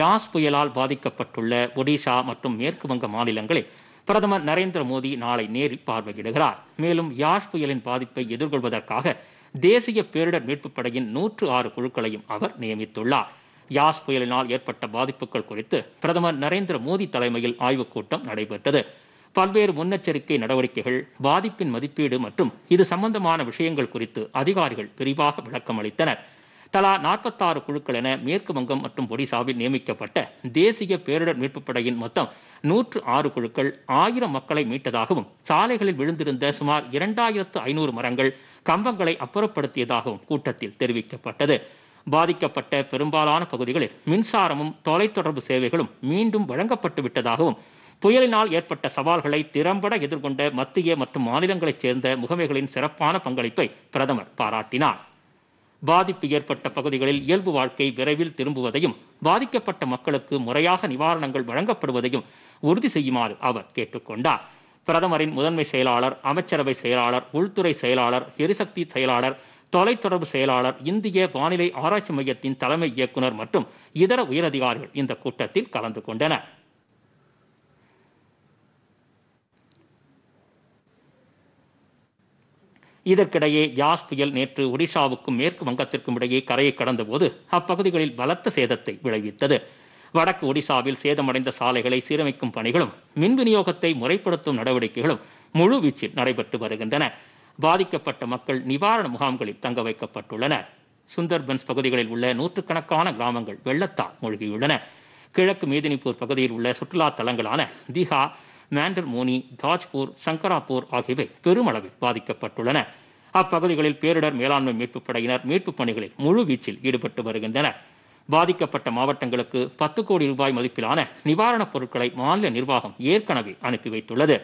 யாஸ் புயலால் பாதிக்கப்பட்டுள்ள ஒடிஷா மற்றும் மேற்கு வங்க மாநிலங்களை பிரதமர் நரேந்திர மோடி நாளை நேரில் பார்வையிடுகிறார் மேலும் யாஷ் புயலின் பாதிப்பை எதிர்கொள்வதற்காக தேசிய பேரிடர் மீட்புப் படையின் நூற்று ஆறு குழுக்களையும் அவர் நியமித்துள்ளார் யாஸ் புயலினால் ஏற்பட்ட பாதிப்புகள் குறித்து பிரதமர் நரேந்திர மோடி தலைமையில் ஆய்வுக் கூட்டம் நடைபெற்றது பல்வேறு முன்னெச்சரிக்கை நடவடிக்கைகள் பாதிப்பின் மதிப்பீடு மற்றும் இது சம்பந்தமான விஷயங்கள் குறித்து அதிகாரிகள் விரிவாக விளக்கம் அளித்தனர் தலா நாற்பத்தாறு குழுக்கள் என மேற்கு வங்கம் மற்றும் ஒடிசாவில் நியமிக்கப்பட்ட தேசிய பேரிடர் மீட்பு படையின் மொத்தம் நூற்று ஆறு குழுக்கள் ஆயிரம் மக்களை மீட்டதாகவும் சாலைகளில் விழுந்திருந்த சுமார் இரண்டாயிரத்து ஐநூறு மரங்கள் கம்பங்களை அப்புறப்படுத்தியதாகவும் கூட்டத்தில் தெரிவிக்கப்பட்டது பாதிக்கப்பட்ட பெரும்பாலான பகுதிகளில் மின்சாரமும் தொலைத்தொடர்பு சேவைகளும் மீண்டும் வழங்கப்பட்டு விட்டதாகவும் புயலினால் ஏற்பட்ட சவால்களை திறம்பட எதிர்கொண்ட மத்திய மற்றும் மாநிலங்களைச் சேர்ந்த முகமைகளின் சிறப்பான பங்களிப்பை பிரதமர் பாராட்டினார் பாதிப்பு ஏற்பட்ட பகுதிகளில் இயல்பு வாழ்க்கை விரைவில் திரும்புவதையும் பாதிக்கப்பட்ட மக்களுக்கு முறையாக நிவாரணங்கள் வழங்கப்படுவதையும் உறுதி செய்யுமாறு அவர் கேட்டுக்கொண்டார் பிரதமரின் முதன்மை செயலாளர் அமைச்சரவை செயலாளர் உள்துறை செயலாளர் எரிசக்தி செயலாளர் தொலைத்தொடர்பு செயலாளர் இந்திய வானிலை ஆராய்ச்சி மையத்தின் தலைமை இயக்குனர் மற்றும் இதர உயரதிகாரிகள் இந்த கூட்டத்தில் கலந்து கொண்டனர் இதற்கிடையே யாஸ் புயல் நேற்று ஒடிசாவுக்கும் மேற்கு வங்கத்திற்கும் இடையே கரையை கடந்தபோது அப்பகுதிகளில் பலத்த சேதத்தை விளைவித்தது வடக்கு ஒடிசாவில் சேதமடைந்த சாலைகளை சீரமைக்கும் பணிகளும் மின் விநியோகத்தை முறைப்படுத்தும் நடவடிக்கைகளும் முழு வீச்சில் நடைபெற்று வருகின்றன பாதிக்கப்பட்ட மக்கள் நிவாரண முகாம்களில் தங்க வைக்கப்பட்டுள்ளனர் சுந்தர்பன்ஸ் பகுதிகளில் உள்ள நூற்றுக்கணக்கான கிராமங்கள் வெள்ளத்தால் மூழ்கியுள்ளன கிழக்கு மேதினிப்பூர் பகுதியில் உள்ள சுற்றுலா தலங்களான திஹா மேண்டர்மோனி தாஜ்பூர் சங்கராப்பூர் ஆகியவை பெருமளவில் பாதிக்கப்பட்டுள்ளன அப்பகுதிகளில் பேரிடர் மேலாண்மை மீட்புப் படையினர் மீட்புப் பணிகளில் முழு வீச்சில் ஈடுபட்டு வருகின்றனர் பாதிக்கப்பட்ட மாவட்டங்களுக்கு பத்து கோடி ரூபாய் மதிப்பிலான நிவாரணப் பொருட்களை மாநில நிர்வாகம் ஏற்கனவே அனுப்பி வைத்துள்ளது